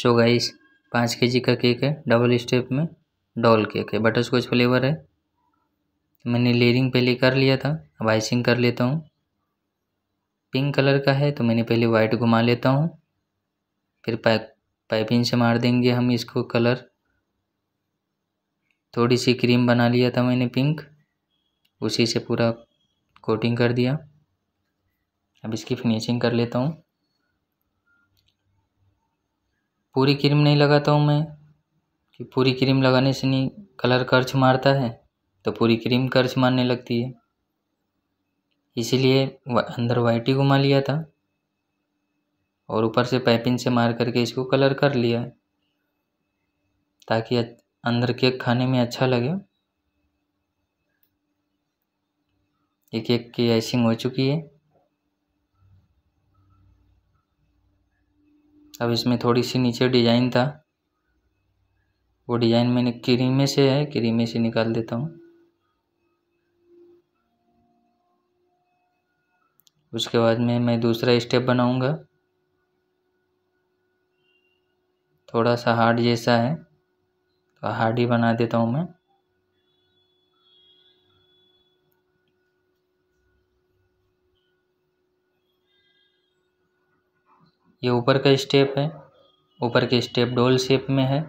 so guys पाँच के जी का केक है डबल स्टेप में डॉल केक है बटर स्कॉच फ्लेवर है मैंने लेयरिंग पहले कर लिया था अब आइसिंग कर लेता हूँ पिंक कलर का है तो मैंने पहले वाइट घुमा लेता हूँ फिर पाइप पाइपिंग से मार देंगे हम इसको कलर थोड़ी सी क्रीम बना लिया था मैंने पिंक उसी से पूरा कोटिंग कर दिया अब इसकी फिनिशिंग कर लेता हूँ पूरी क्रीम नहीं लगाता हूँ मैं कि पूरी क्रीम लगाने से नहीं कलर कर्च मारता है तो पूरी क्रीम कर्च मारने लगती है इसीलिए अंदर वाइट ही घुमा लिया था और ऊपर से पैपिन से मार करके इसको कलर कर लिया ताकि अंदर केक खाने में अच्छा लगे एक एक की आइसिंग हो चुकी है अब इसमें थोड़ी सी नीचे डिजाइन था वो डिजाइन मैंने क्रीमे से है क्रीमे से निकाल देता हूँ उसके बाद में मैं दूसरा स्टेप बनाऊंगा थोड़ा सा हार्ड जैसा है तो हार्ड ही बना देता हूँ मैं ये ऊपर का स्टेप है ऊपर के स्टेप डोल शेप में है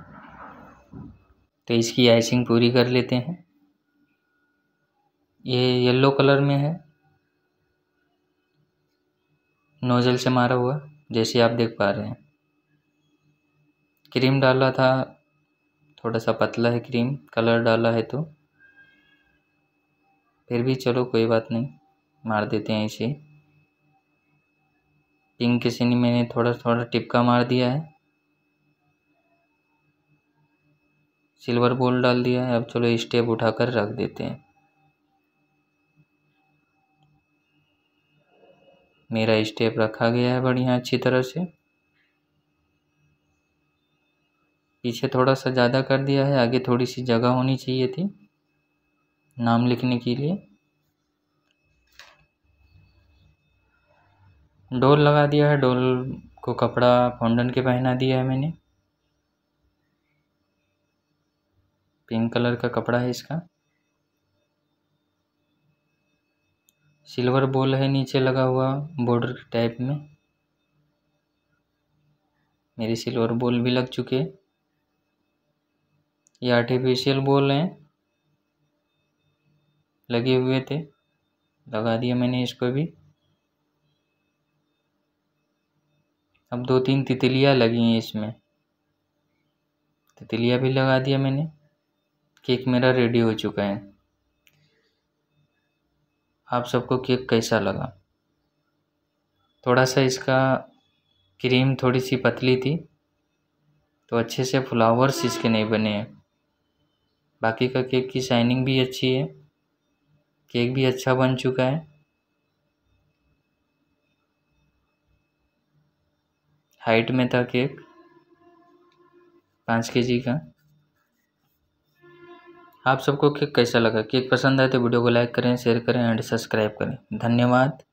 तो इसकी आइसिंग पूरी कर लेते हैं ये येलो कलर में है नोज़ल से मारा हुआ जैसे आप देख पा रहे हैं क्रीम डाला था थोड़ा सा पतला है क्रीम कलर डाला है तो फिर भी चलो कोई बात नहीं मार देते हैं इसे पिंक किसी ने मैंने थोड़ा थोड़ा टिपका मार दिया है सिल्वर बोल डाल दिया है अब चलो स्टेप उठाकर रख देते हैं मेरा स्टेप रखा गया है बढ़िया अच्छी तरह से पीछे थोड़ा सा ज़्यादा कर दिया है आगे थोड़ी सी जगह होनी चाहिए थी नाम लिखने के लिए डोल लगा दिया है डोल को कपड़ा फौंडन के पहना दिया है मैंने पिंक कलर का कपड़ा है इसका सिल्वर बोल है नीचे लगा हुआ बॉर्डर टाइप में मेरे सिल्वर बोल भी लग चुके ये आर्टिफिशियल बोल हैं लगे हुए थे लगा दिया मैंने इसको भी अब दो तीन तितलियाँ लगी हैं इसमें तितलियाँ भी लगा दिया मैंने केक मेरा रेडी हो चुका है आप सबको केक कैसा लगा थोड़ा सा इसका क्रीम थोड़ी सी पतली थी तो अच्छे से फ्लावर्स इसके नहीं बने हैं बाकी का केक की शाइनिंग भी अच्छी है केक भी अच्छा बन चुका है हाइट में था केक पाँच के जी का आप सबको केक कैसा लगा केक पसंद आए तो वीडियो को लाइक करें शेयर करें एंड सब्सक्राइब करें धन्यवाद